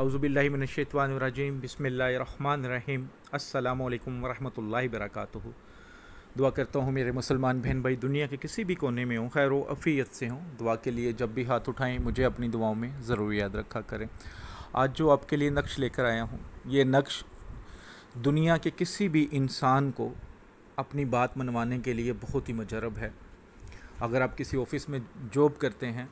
अवज़ुबिल्लिमिनशवानरजीम बसमीम अल्लाम वरहमल वर्का दुआ करता हूँ मेरे मुसलमान बहन भाई दुनिया के किसी भी कोने में हों खैर अफ़ीयत से हों दुआ के लिए जब भी हाथ उठाएं मुझे अपनी दुआओं में ज़रूर याद रखा करें आज जो आपके लिए नक्श लेकर आया हूँ ये नक्श दुनिया के किसी भी इंसान को अपनी बात मनवाने के लिए बहुत ही मजरब है अगर आप किसी ऑफिस में जॉब करते हैं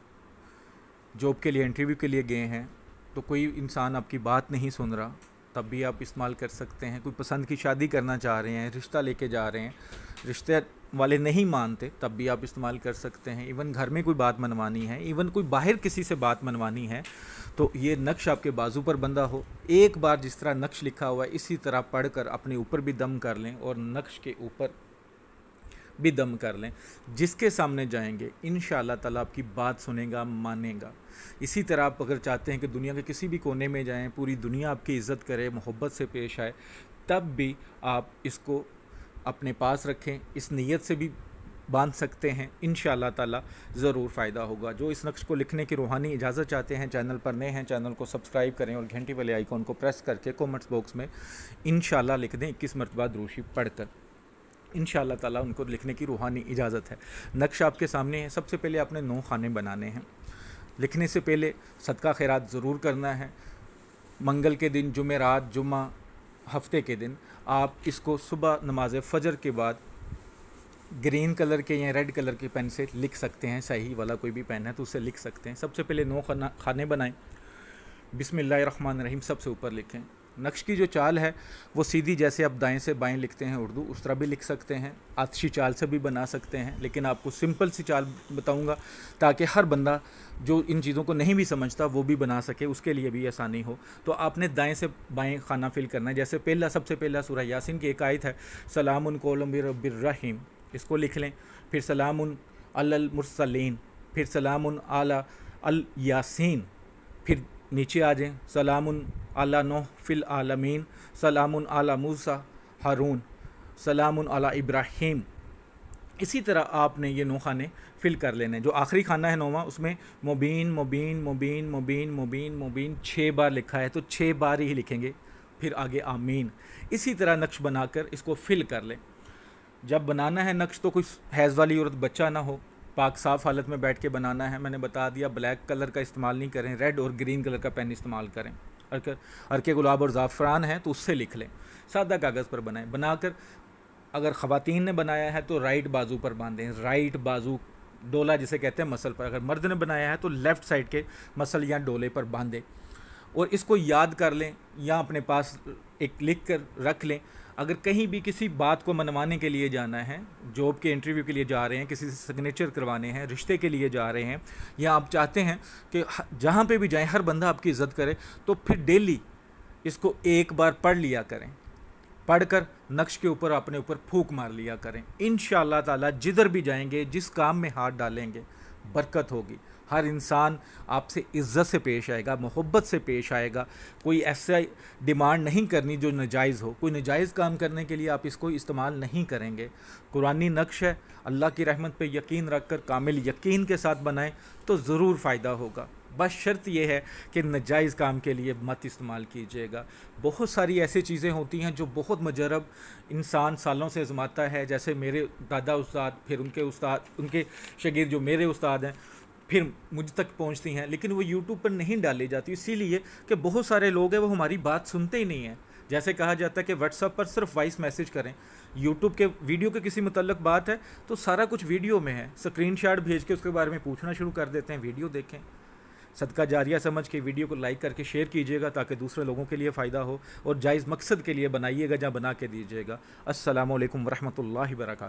जॉब के लिए इंटरव्यू के लिए गए हैं तो कोई इंसान आपकी बात नहीं सुन रहा तब भी आप इस्तेमाल कर सकते हैं कोई पसंद की शादी करना चाह रहे हैं रिश्ता लेके जा रहे हैं रिश्ते वाले नहीं मानते तब भी आप इस्तेमाल कर सकते हैं इवन घर में कोई बात मनवानी है इवन कोई बाहर किसी से बात मनवानी है तो ये नक्श आपके बाजू पर बंधा हो एक बार जिस तरह नक्श लिखा हुआ है इसी तरह पढ़ कर अपने ऊपर भी दम कर लें और नक्श के ऊपर भी दम कर लें जिसके सामने जाएंगे इन ताला आपकी बात सुनेगा मानेगा इसी तरह आप अगर चाहते हैं कि दुनिया के किसी भी कोने में जाएं पूरी दुनिया आपकी इज़्ज़त करे मोहब्बत से पेश आए तब भी आप इसको अपने पास रखें इस नीयत से भी बांध सकते हैं इन ताला ज़रूर फ़ायदा होगा जो इस नक्श को लिखने की रूहानी इजाज़त चाहते हैं चैनल पर नए हैं चैनल को सब्सक्राइब करें और घंटी वाले आइकॉन को प्रेस करके कमेंट्स बॉक्स में इन लिख दें इक्कीस मरतबा पढ़ पढ़कर इन ताला उनको लिखने की रूहानी इजाज़त है नक्श आपके सामने है सबसे पहले आपने नौ खाने बनाने हैं लिखने से पहले सदका खैरात ज़रूर करना है मंगल के दिन जुमेरात जुमा हफ्ते के दिन आप इसको सुबह नमाज फ़जर के बाद ग्रीन कलर के या रेड कलर के पेन से लिख सकते हैं सही वाला कोई भी पेन है तो उससे लिख सकते हैं सबसे पहले नौ खाना खाने बनाएं रहीम सबसे ऊपर लिखें नक्श की जो चाल है वो सीधी जैसे आप दाएं से बाएं लिखते हैं उर्दू उस तरह भी लिख सकते हैं आतशी चाल से भी बना सकते हैं लेकिन आपको सिंपल सी चाल बताऊंगा ताकि हर बंदा जो इन चीज़ों को नहीं भी समझता वो भी बना सके उसके लिए भी आसानी हो तो आपने दाएँ से बाएँ खाना फिल करना है जैसे पहला सबसे पहला सूर्य यासिन की एक आयत है सलाम उन कोलम्बिरबिररहीम इसको लिख लें फिर सलाम उन अलमरसलिन फिर सलाम उन आला अल यासिन फिर नीचे आ जाएँ सलाम अला नो फिल आलमीन सलाम अला मूसा हारून सलाम अला इब्राहिम इसी तरह आपने ये नौ खाने फिल कर लेने जो आखिरी खाना है नौवा उसमें मुबीन मुबीन मुबीन मुबीन मुबीन मुबीन छः बार लिखा है तो छः बार ही लिखेंगे फिर आगे आमीन इसी तरह नक्श बनाकर इसको फिल कर लें जब बनाना है नक्श तो कोई हैज़ वाली औरत बच्चा ना हो पाक साफ़ हालत में बैठ के बनाना है मैंने बता दिया ब्लैक कलर का इस्तेमाल नहीं करें रेड और ग्रीन कलर का पेन इस्तेमाल करें अरकर अरके गुलाब और ज़ाफ़रान है तो उससे लिख लें सादा कागज़ पर बनाएं बनाकर अगर ख़वातीन ने बनाया है तो राइट बाजू पर बांधें राइट बाजू डोला जिसे कहते हैं मसल पर अगर मर्द ने बनाया है तो लेफ़्ट साइड के मसल या डोले पर बांधें और इसको याद कर लें या अपने पास एक लिख कर रख लें अगर कहीं भी किसी बात को मनवाने के लिए जाना है जॉब के इंटरव्यू के लिए जा रहे हैं किसी से सिग्नेचर करवाने हैं रिश्ते के लिए जा रहे हैं या आप चाहते हैं कि जहाँ पे भी जाएं हर बंदा आपकी इज़्ज़त करे तो फिर डेली इसको एक बार पढ़ लिया करें पढ़कर नक्श के ऊपर अपने ऊपर फूक मार लिया करें इन ताला जिधर भी जाएंगे जिस काम में हाथ डालेंगे बरकत होगी हर इंसान आपसे इज्जत से पेश आएगा मोहब्बत से पेश आएगा कोई ऐसा डिमांड नहीं करनी जो नजायज़ हो कोई नजायज़ काम करने के लिए आप इसको इस्तेमाल नहीं करेंगे कुरानी नक्श है अल्लाह की रहमत पे यकीन रख कर कामिल यकीन के साथ बनाएं तो ज़रूर फ़ायदा होगा बस शर्त यह है कि नजायज़ काम के लिए मत इस्तेमाल कीजिएगा बहुत सारी ऐसी चीज़ें होती हैं जो बहुत मजरब इंसान सालों से आजमाता है जैसे मेरे दादा उस्ताद फिर उनके उस्ताद उनके शगीर जो मेरे उस्ताद हैं फिर मुझ तक पहुंचती हैं लेकिन वो यूट्यूब पर नहीं डाली जाती इसीलिए कि बहुत सारे लोग हैं वो हमारी बात सुनते ही नहीं हैं जैसे कहा जाता है कि व्हाट्सअप पर सिर्फ वॉइस मैसेज करें यूट्यूब के वीडियो के किसी मतलब बात है तो सारा कुछ वीडियो में है स्क्रीनशॉट भेज के उसके बारे में पूछना शुरू कर देते हैं वीडियो देखें सदका जारिया समझ के वीडियो को लाइक करके शेयर कीजिएगा ताकि दूसरे लोगों के लिए फ़ायदा हो और जायज़ मकसद के लिए बनाइएगा जहाँ बना के दीजिएगा असलकम वरहमल वर्का